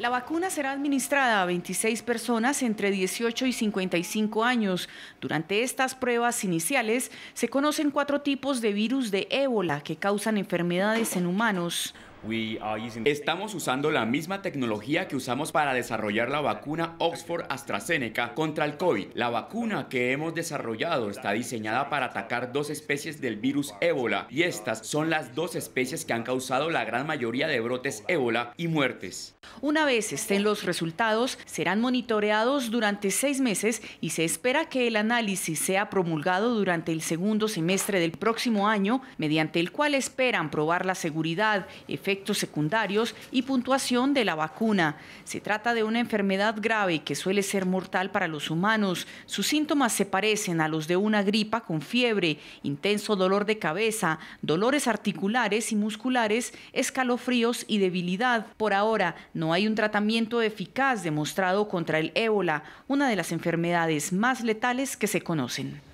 La vacuna será administrada a 26 personas entre 18 y 55 años. Durante estas pruebas iniciales se conocen cuatro tipos de virus de ébola que causan enfermedades en humanos. Estamos usando la misma tecnología que usamos para desarrollar la vacuna Oxford AstraZeneca contra el COVID. La vacuna que hemos desarrollado está diseñada para atacar dos especies del virus ébola y estas son las dos especies que han causado la gran mayoría de brotes ébola y muertes. Una vez estén los resultados, serán monitoreados durante seis meses y se espera que el análisis sea promulgado durante el segundo semestre del próximo año, mediante el cual esperan probar la seguridad, efectividad efectos secundarios y puntuación de la vacuna. Se trata de una enfermedad grave que suele ser mortal para los humanos. Sus síntomas se parecen a los de una gripa con fiebre, intenso dolor de cabeza, dolores articulares y musculares, escalofríos y debilidad. Por ahora, no hay un tratamiento eficaz demostrado contra el ébola, una de las enfermedades más letales que se conocen.